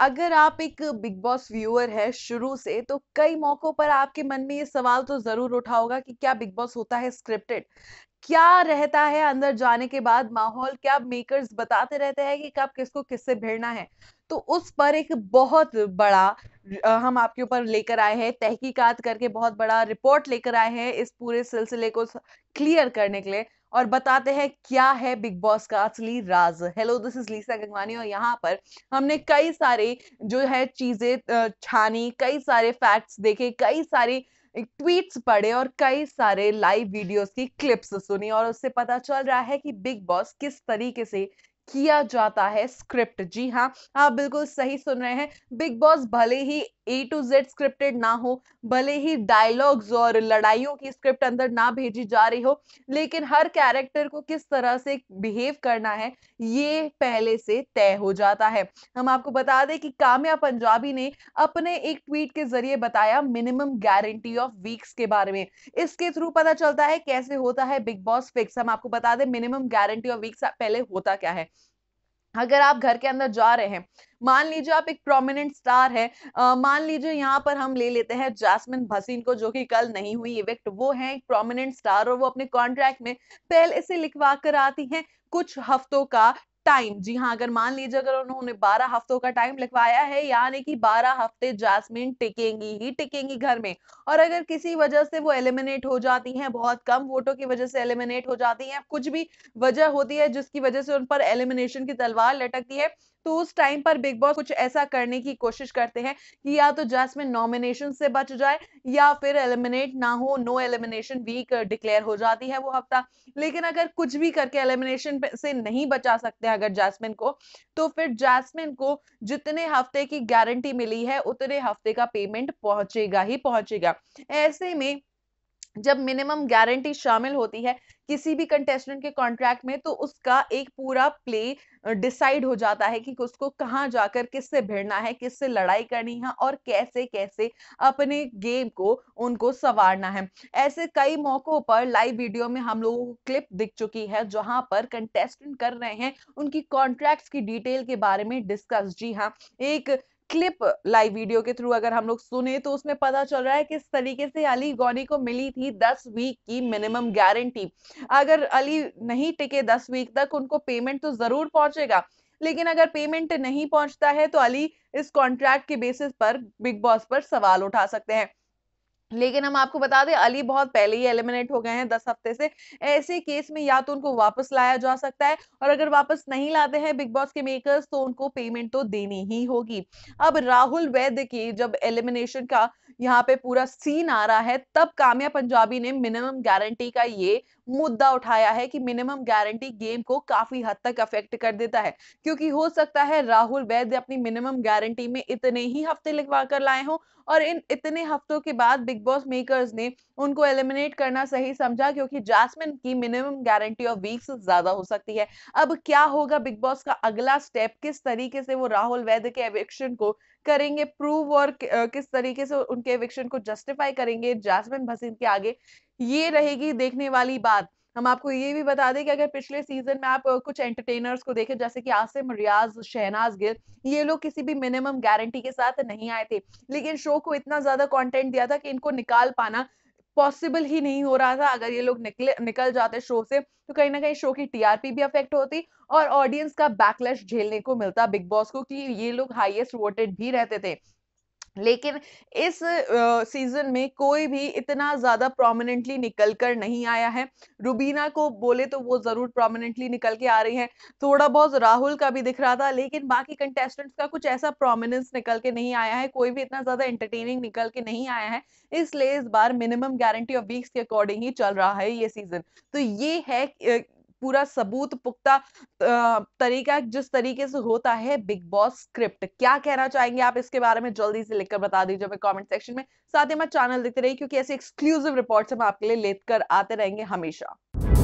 अगर आप एक बिग बॉस व्यूअर है शुरू से तो कई मौकों पर आपके मन में ये सवाल तो जरूर उठा होगा कि क्या बिग बॉस होता है स्क्रिप्टेड क्या रहता है अंदर जाने के बाद माहौल क्या मेकर्स बताते रहते हैं कि कब किसको किससे भिड़ना है तो उस पर एक बहुत बड़ा हम आपके ऊपर लेकर आए हैं तहकीकात करके बहुत बड़ा रिपोर्ट लेकर आए हैं इस पूरे सिलसिले को क्लियर करने के लिए और बताते हैं क्या है बिग बॉस का असली राज hello this is Lisa Gangwani और यहाँ पर हमने कई सारे जो है चीजें छानी कई सारे फैक्ट्स देखे कई सारे ट्वीट्स पढ़े और कई सारे लाइव वीडियोस की क्लिप्स सुनी और उससे पता चल रहा है कि बिग बॉस किस तरीके से किया जाता है स्क्रिप्ट जी हाँ आप बिल्कुल सही सुन रहे हैं बिग बॉस भले ही ए टू जेड स्क्रिप्टेड ना हो भले ही डायलॉग्स और लड़ाइयों की स्क्रिप्ट अंदर ना भेजी जा रही हो लेकिन हर कैरेक्टर को किस तरह से बिहेव करना है ये पहले से तय हो जाता है हम आपको बता दें कि काम्या पंजाबी ने अपने एक ट्वीट के जरिए बताया मिनिमम गारंटी ऑफ वीक्स के बारे में इसके थ्रू पता चलता है कैसे होता है बिग बॉस फिक्स हम आपको बता दें मिनिमम गारंटी ऑफ वीक्स पहले होता क्या है अगर आप घर के अंदर जा रहे हैं मान लीजिए आप एक प्रोमिनेंट स्टार है आ, मान लीजिए यहाँ पर हम ले लेते हैं जैस्मिन भसीन को जो कि कल नहीं हुई इवेक्ट वो है एक प्रोमिनेंट स्टार और वो अपने कॉन्ट्रैक्ट में पहले से लिखवा कर आती हैं कुछ हफ्तों का टाइम जी हाँ अगर मान लीजिए अगर उन्होंने बारह हफ्तों का टाइम लिखवाया है यानी कि बारह हफ्ते जैस्मिन टिकेंगी ही टिकेंगी घर में और अगर किसी वजह से वो एलिमिनेट हो जाती हैं बहुत कम वोटों की वजह से एलिमिनेट हो जाती हैं कुछ भी वजह होती है जिसकी वजह से उन पर एलिमिनेशन की तलवार लटकती है तो उस टाइम पर बिग बॉस कुछ ऐसा करने की कोशिश करते हैं कि या तो जैसमिन नॉमिनेशन से बच जाए या फिर एलिमिनेट ना हो नो एलिमिनेशन वीक डिक्लेयर हो जाती है वो हफ्ता लेकिन अगर कुछ भी करके एलिमिनेशन से नहीं बचा सकते हैं अगर जैसमिन को तो फिर जैसमिन को जितने हफ्ते की गारंटी मिली है उतने हफ्ते का पेमेंट पहुंचेगा ही पहुंचेगा ऐसे में जब मिनिमम गारंटी शामिल होती है किसी भी कंटेस्टेंट के कॉन्ट्रैक्ट में तो उसका एक पूरा प्ले डिसाइड हो जाता है कि उसको कहाँ जाकर किससे भिड़ना है किससे लड़ाई करनी है और कैसे कैसे अपने गेम को उनको संवारना है ऐसे कई मौकों पर लाइव वीडियो में हम लोगों को क्लिप दिख चुकी है जहां पर कंटेस्टेंट कर रहे हैं उनकी कॉन्ट्रैक्ट की डिटेल के बारे में डिस्कस जी हाँ एक क्लिप लाइव वीडियो के थ्रू अगर हम लोग सुने तो उसमें पता चल रहा है किस तरीके से अली गौनी को मिली थी दस वीक की मिनिमम गारंटी अगर अली नहीं टिके दस वीक तक उनको पेमेंट तो जरूर पहुंचेगा लेकिन अगर पेमेंट नहीं पहुंचता है तो अली इस कॉन्ट्रैक्ट के बेसिस पर बिग बॉस पर सवाल उठा सकते हैं लेकिन हम आपको बता दें अली बहुत पहले ही एलिमिनेट हो गए हैं दस हफ्ते से ऐसे केस में या तो उनको वापस लाया जा सकता है और अगर वापस नहीं लाते हैं बिग बॉस के मेकर्स तो उनको पेमेंट तो देनी ही होगी अब राहुल वैद्य की जब एलिमिनेशन का यहाँ पे पूरा सीन आ रहा है तब काम्या पंजाबी ने मिनिमम गारंटी का ये मुद्दा उठाया है कि मिनिमम गारंटी गेम को काफी हद तक अफेक्ट कर देता है क्योंकि हो सकता है राहुल वैद्य अपनी मिनिमम गारंटी में इतने ही हफ्ते लिखवा कर लाए हों और इन इतने हफ्तों के बाद बिग बिग बॉस मेकर्स ने उनको एलिमिनेट करना सही समझा क्योंकि जैस्मिन की मिनिमम गारंटी ऑफ वीक्स ज्यादा हो सकती है अब क्या होगा बिग बॉस का अगला स्टेप किस तरीके से वो राहुल वैद्य के एविक्शन को करेंगे प्रूव और किस तरीके से उनके एविक्शन को जस्टिफाई करेंगे जैस्मिन भसीन के आगे ये रहेगी देखने वाली बात हम आपको ये भी बता दें कि अगर पिछले सीजन में आप कुछ एंटरटेनर्स को देखें जैसे कि आसिम रियाज शहनाज गिल ये लोग किसी भी मिनिमम गारंटी के साथ नहीं आए थे लेकिन शो को इतना ज्यादा कॉन्टेंट दिया था कि इनको निकाल पाना पॉसिबल ही नहीं हो रहा था अगर ये लोग निकले निकल जाते शो से तो कहीं ना कहीं शो की टीआरपी भी अफेक्ट होती और ऑडियंस का बैकलैश झेलने को मिलता बिग बॉस को कि ये लोग हाईएस्ट वोटेड भी रहते थे लेकिन इस सीज़न में कोई भी इतना ज़्यादा प्रोमिनेंटली निकल कर नहीं आया है रुबीना को बोले तो वो ज़रूर प्रोमिनेंटली निकल के आ रही हैं थोड़ा बहुत राहुल का भी दिख रहा था लेकिन बाकी कंटेस्टेंट्स का कुछ ऐसा प्रोमिनेंस निकल के नहीं आया है कोई भी इतना ज़्यादा एंटरटेनिंग निकल के नहीं आया है इसलिए इस बार मिनिमम गारंटी ऑफ वीक्स के अकॉर्डिंग ही चल रहा है ये सीज़न तो ये है पूरा सबूत पुख्ता तरीका जिस तरीके से होता है बिग बॉस स्क्रिप्ट क्या कहना चाहेंगे आप इसके बारे में जल्दी से लिखकर बता दीजिए हमें कमेंट सेक्शन में साथ ही हमारे चैनल देखते रहिए क्योंकि ऐसे एक्सक्लूसिव रिपोर्ट्स हम आपके लिए लेकर आते रहेंगे हमेशा